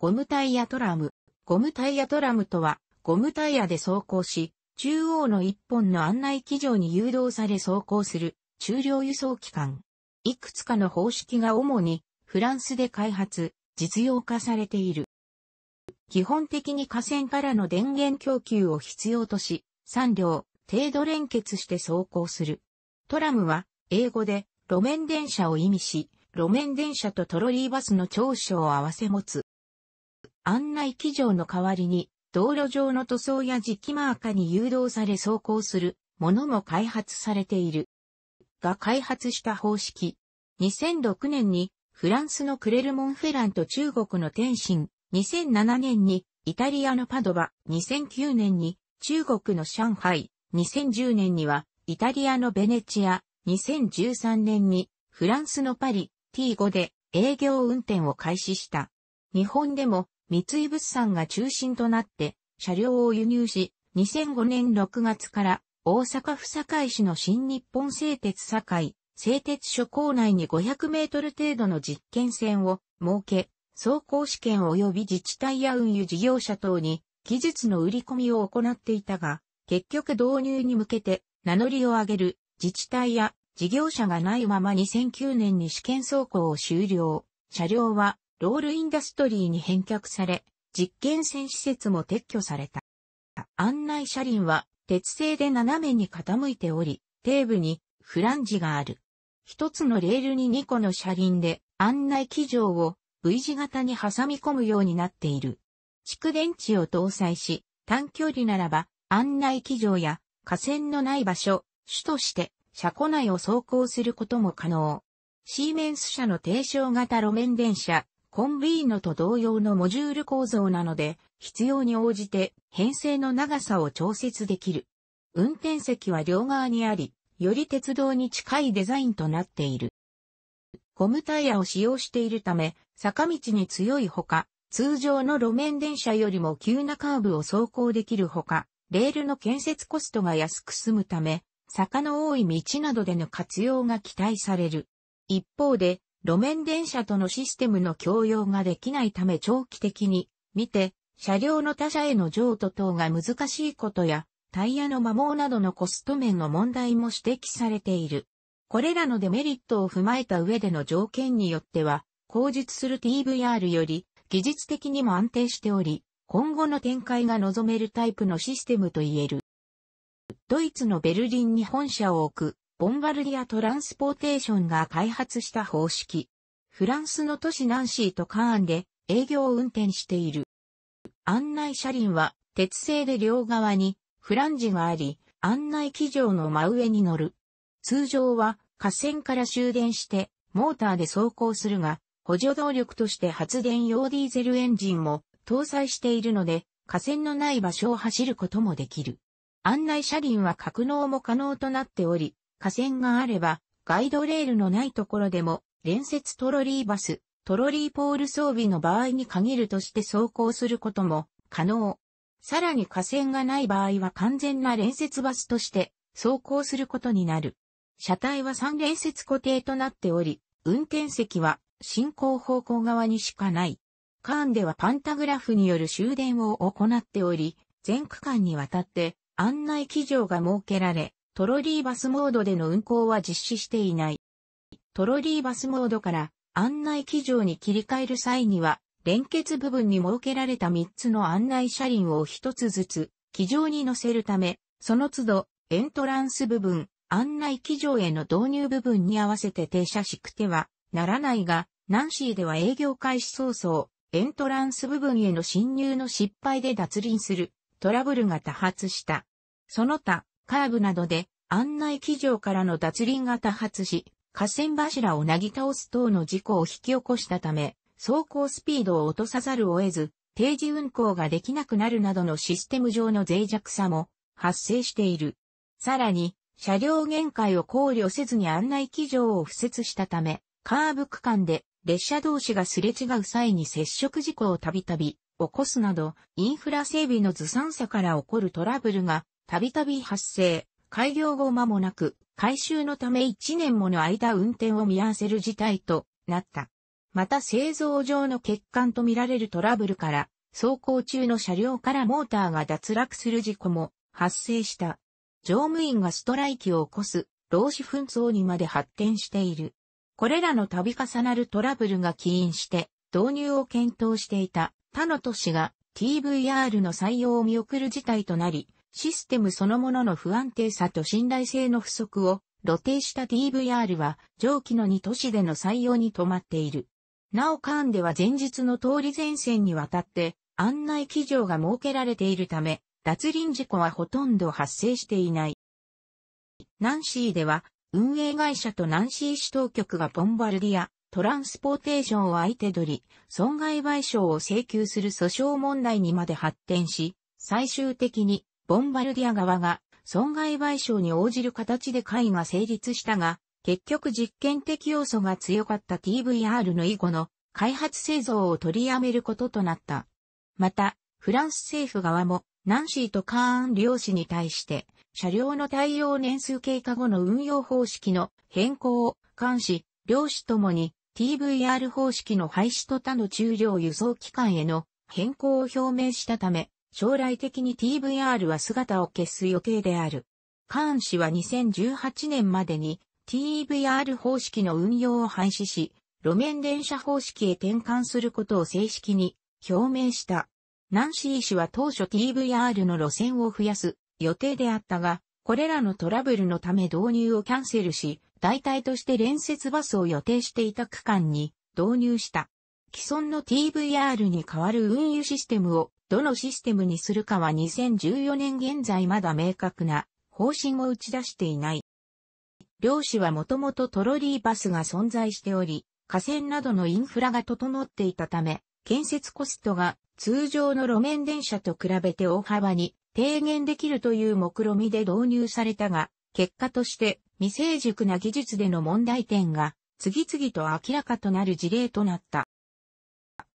ゴムタイヤトラム。ゴムタイヤトラムとは、ゴムタイヤで走行し、中央の一本の案内機上に誘導され走行する中量輸送機関。いくつかの方式が主にフランスで開発、実用化されている。基本的に河川からの電源供給を必要とし、3両、程度連結して走行する。トラムは、英語で路面電車を意味し、路面電車とトロリーバスの長所を合わせ持つ案内機場の代わりに、道路上の塗装や磁気マーカーに誘導され走行するものも開発されている。が開発した方式。2006年にフランスのクレルモンフェランと中国の天津、2007年にイタリアのパドバ、2009年に中国の上海、2010年にはイタリアのベネチア、2013年にフランスのパリ T5 で営業運転を開始した。日本でも三井物産が中心となって車両を輸入し、2005年6月から大阪府堺市の新日本製鉄堺、製鉄所構内に500メートル程度の実験線を設け、走行試験及び自治体や運輸事業者等に技術の売り込みを行っていたが、結局導入に向けて名乗りを上げる自治体や事業者がないまま2009年に試験走行を終了。車両はロールインダストリーに返却され、実験船施設も撤去された。案内車輪は鉄製で斜めに傾いており、底部にフランジがある。一つのレールに2個の車輪で案内機場を V 字型に挟み込むようになっている。蓄電池を搭載し、短距離ならば案内機場や河川のない場所、主として車庫内を走行することも可能。シーメンス社の低床型路面電車、コンビーノと同様のモジュール構造なので、必要に応じて編成の長さを調節できる。運転席は両側にあり、より鉄道に近いデザインとなっている。ゴムタイヤを使用しているため、坂道に強いほか、通常の路面電車よりも急なカーブを走行できるほか、レールの建設コストが安く済むため、坂の多い道などでの活用が期待される。一方で、路面電車とのシステムの共用ができないため長期的に見て、車両の他社への譲渡等が難しいことや、タイヤの摩耗などのコスト面の問題も指摘されている。これらのデメリットを踏まえた上での条件によっては、工述する TVR より技術的にも安定しており、今後の展開が望めるタイプのシステムと言える。ドイツのベルリンに本社を置くボンバルディア・トランスポーテーションが開発した方式。フランスの都市ナンシーとカーンで営業を運転している。案内車輪は鉄製で両側にフランジがあり、案内機場の真上に乗る。通常は架線から終電してモーターで走行するが、補助動力として発電用ディーゼルエンジンも搭載しているので、架線のない場所を走ることもできる。案内車輪は格納も可能となっており、架線があれば、ガイドレールのないところでも、連接トロリーバス、トロリーポール装備の場合に限るとして走行することも可能。さらに架線がない場合は完全な連接バスとして走行することになる。車体は3連接固定となっており、運転席は進行方向側にしかない。カーンではパンタグラフによる終電を行っており、全区間にわたって案内機場が設けられ、トロリーバスモードでの運行は実施していない。トロリーバスモードから案内機場に切り替える際には、連結部分に設けられた3つの案内車輪を1つずつ、機場に乗せるため、その都度、エントランス部分、案内機上への導入部分に合わせて停車しくてはならないが、ナンシーでは営業開始早々、エントランス部分への侵入の失敗で脱輪するトラブルが多発した。その他、カーブなどで案内機場からの脱輪が多発し、河川柱をなぎ倒す等の事故を引き起こしたため、走行スピードを落とさざるを得ず、定時運行ができなくなるなどのシステム上の脆弱さも発生している。さらに、車両限界を考慮せずに案内機場を敷設したため、カーブ区間で列車同士がすれ違う際に接触事故をたびたび起こすなど、インフラ整備のずさんさから起こるトラブルがたびたび発生、開業後間もなく、改修のため1年もの間運転を見合わせる事態となった。また製造上の欠陥とみられるトラブルから、走行中の車両からモーターが脱落する事故も発生した。乗務員がストライキを起こす、労使紛争にまで発展している。これらの度重なるトラブルが起因して、導入を検討していた他の都市が TVR の採用を見送る事態となり、システムそのものの不安定さと信頼性の不足を露呈した DVR は上記の2都市での採用に止まっている。なおカーンでは前日の通り前線にわたって案内機場が設けられているため、脱輪事故はほとんど発生していない。ナンシーでは運営会社とナンシー市当局がボンバルディア、トランスポーテーションを相手取り、損害賠償を請求する訴訟問題にまで発展し、最終的にボンバルディア側が損害賠償に応じる形で会が成立したが、結局実験的要素が強かった TVR の以後の開発製造を取りやめることとなった。また、フランス政府側も、ナンシーとカーン両氏に対して、車両の対応年数経過後の運用方式の変更を監視、両氏ともに TVR 方式の廃止と他の中量輸送機関への変更を表明したため、将来的に TVR は姿を消す予定である。カーン氏は2018年までに TVR 方式の運用を廃止し、路面電車方式へ転換することを正式に表明した。ナンシー氏は当初 TVR の路線を増やす予定であったが、これらのトラブルのため導入をキャンセルし、代替として連接バスを予定していた区間に導入した。既存の TVR に代わる運輸システムをどのシステムにするかは2014年現在まだ明確な方針を打ち出していない。漁師はもともとトロリーバスが存在しており、河川などのインフラが整っていたため、建設コストが通常の路面電車と比べて大幅に低減できるという目論見で導入されたが、結果として未成熟な技術での問題点が次々と明らかとなる事例となった。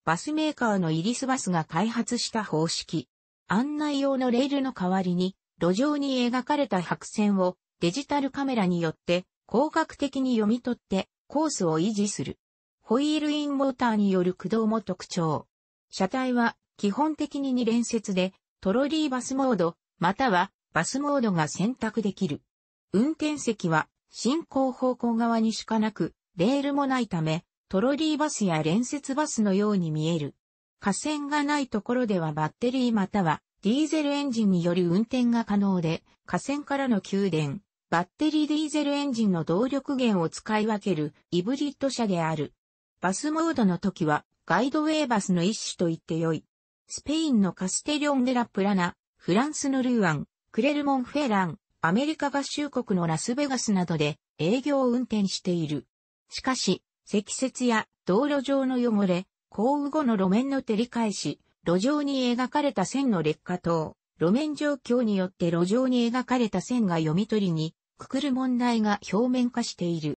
バスメーカーのイリスバスが開発した方式。案内用のレールの代わりに、路上に描かれた白線をデジタルカメラによって光学的に読み取ってコースを維持する。ホイールインモーターによる駆動も特徴。車体は基本的に2連接でトロリーバスモードまたはバスモードが選択できる。運転席は進行方向側にしかなくレールもないためトロリーバスや連接バスのように見える。架線がないところではバッテリーまたはディーゼルエンジンにより運転が可能で、架線からの給電、バッテリーディーゼルエンジンの動力源を使い分けるイブリッド車である。バスモードの時はガイドウェイバスの一種と言ってよい。スペインのカステリオンデラプラナ、フランスのルーアン、クレルモンフェラン、アメリカ合衆国のラスベガスなどで営業を運転している。しかし、積雪や道路上の汚れ、降雨後の路面の照り返し、路上に描かれた線の劣化等、路面状況によって路上に描かれた線が読み取りに、くくる問題が表面化している。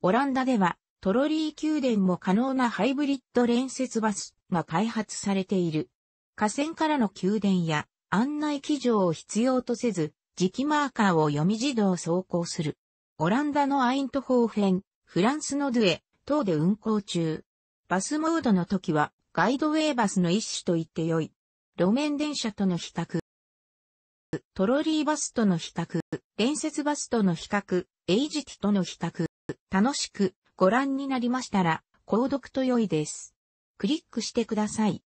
オランダでは、トロリー宮殿も可能なハイブリッド連接バスが開発されている。河川からの宮殿や案内機場を必要とせず、磁気マーカーを読み自動走行する。オランダのアイントホーフェンフランスのドゥエ等で運行中。バスモードの時はガイドウェイバスの一種と言ってよい。路面電車との比較。トロリーバスとの比較、伝説バスとの比較、エイジティとの比較、楽しくご覧になりましたら、購読と良いです。クリックしてください。